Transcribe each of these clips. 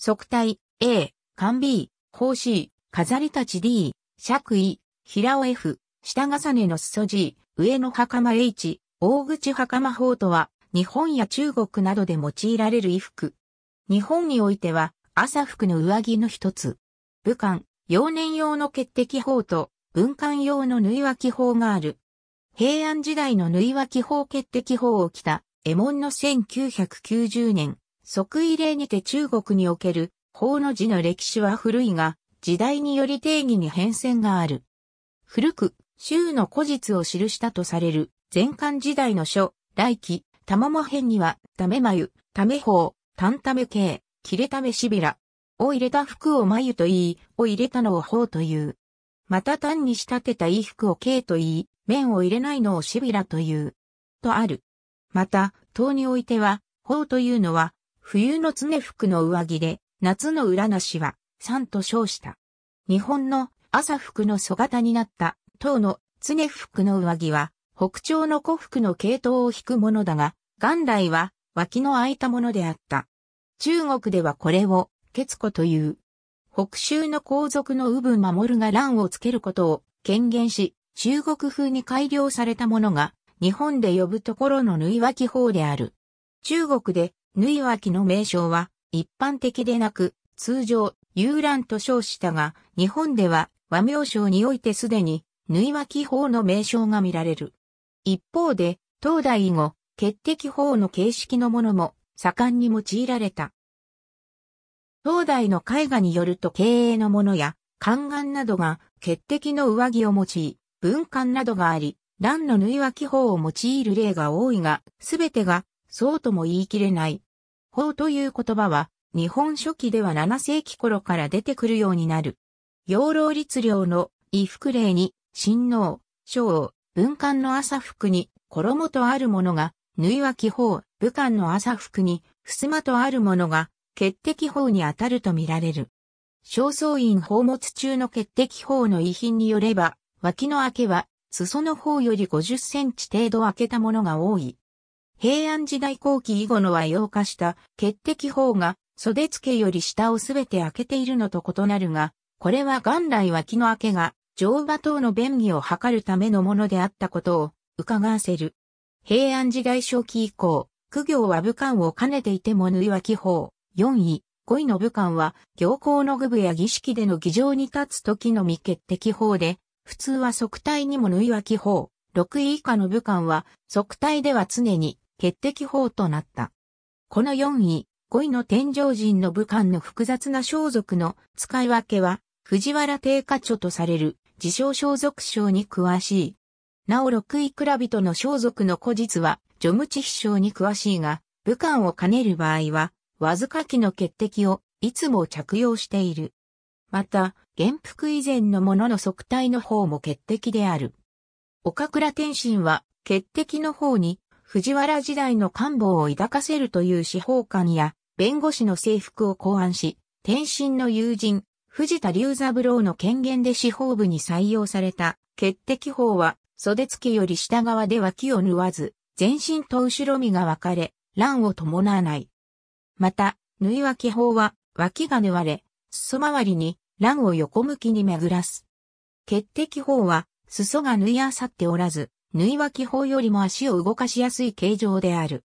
即体 A、缶 B、方 C、飾り立ち D、尺 E、平尾 F、下重ねの裾 G、上の袴 H、大口袴法とは、日本や中国などで用いられる衣服。日本においては、朝服の上着の一つ。武漢、幼年用の血滴法と、文官用の縫い脇法がある。平安時代の縫い脇法血滴法を着た、エ門の1990年、即位令にて中国における法の字の歴史は古いが、時代により定義に変遷がある。古く、州の古実を記したとされる、前漢時代の書、来記、玉も編には、ため眉、ため法、単ため形、切れためしびら、を入れた服を眉と言い、を入れたのを法という。また単に仕立てた衣服を形と言い、面を入れないのをしびらという。とある。また、唐においては、法というのは、冬の常服の上着で、夏の裏なしは、三と称した。日本の朝服の素型になった唐の常服の上着は北朝の古服の系統を引くものだが、元来は脇の空いたものであった。中国ではこれを、ケツコという。北州の皇族の右分守が乱をつけることを権限し、中国風に改良されたものが、日本で呼ぶところの縫い脇法である。中国で縫い脇の名称は一般的でなく、通常、遊覧と称したが、日本では和名称においてすでに、縫い脇法の名称が見られる。一方で、東大以後、決滴法の形式のものも盛んに用いられた。東大の絵画によると経営のものや、宦官などが決滴の上着を用い、文官などがあり、乱の縫い脇法を用いる例が多いが、すべてがそうとも言い切れない。法という言葉は、日本初期では7世紀頃から出てくるようになる。養老律令の衣服例に、新王、小王、文官の朝服に、衣とあるものが、縫い脇法、武官の朝服に、襖とあるものが、血滴法に当たるとみられる。正倉院宝物中の血滴法の遺品によれば、脇の開けは、裾の方より50センチ程度開けたものが多い。平安時代後期以後の和洋化した血滴法が袖付けより下をすべて開けているのと異なるが、これは元来脇の開けが乗馬等の便宜を図るためのものであったことを伺わせる。平安時代初期以降、苦行は武漢を兼ねていても縫い脇法、4位、5位の武漢は行行の具部や儀式での儀場に立つ時の未決滴法で、普通は即体にも縫い脇法、6位以下の武漢は即体では常に決敵法となった。この4位、5位の天上人の武漢の複雑な装束の使い分けは、藤原定家著とされる自称装束賞に詳しい。なお6位倉人の装束の古実は、序無知秘書に詳しいが、武漢を兼ねる場合は、わずか期の決敵をいつも着用している。また、元服以前のものの側体の方も決敵である。岡倉天心は、決敵の方に藤原時代の官房を抱かせるという司法官や弁護士の制服を考案し、天津の友人、藤田龍三郎の権限で司法部に採用された、決敵法は、袖付きより下側で脇を縫わず、全身と後ろ身が分かれ、乱を伴わない。また、縫い分け法は、脇が縫われ、裾周りに乱を横向きに巡らす。決敵法は、裾が縫いあさっておらず、縫い脇法よりも足を動かしやすい形状である。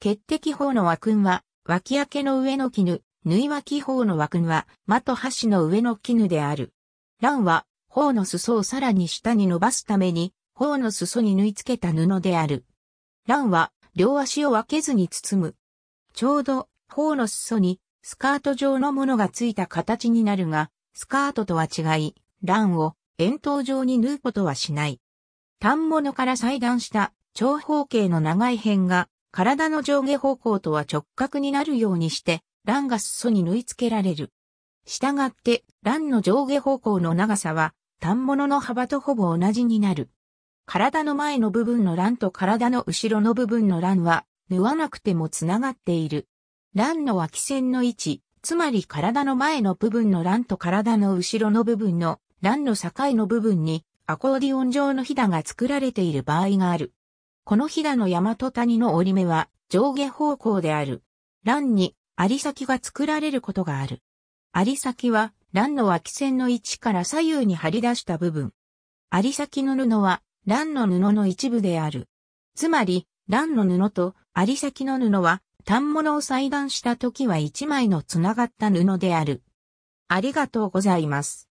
血滴法の和訓は、脇明けの上の絹、縫い脇法の和訓は、間との上の絹である。乱は、頬の裾をさらに下に伸ばすために、頬の裾に縫い付けた布である。乱は、両足を分けずに包む。ちょうど、頬の裾に、スカート状のものがついた形になるが、スカートとは違い、乱を、円筒状に縫うことはしない。単物から裁断した長方形の長い辺が体の上下方向とは直角になるようにして欄が裾に縫い付けられる。したがって欄の上下方向の長さは単物の幅とほぼ同じになる。体の前の部分の欄と体の後ろの部分の欄は縫わなくてもつながっている。欄の脇線の位置、つまり体の前の部分の欄と体の後ろの部分の欄の境の部分にアコーディオン状のひだが作られている場合がある。このひだの大和谷の折り目は上下方向である。欄に有先が作られることがある。有先は欄の脇線の位置から左右に張り出した部分。有先の布は欄の布の一部である。つまり、欄の布と有先の布は単物を裁断した時は一枚のつながった布である。ありがとうございます。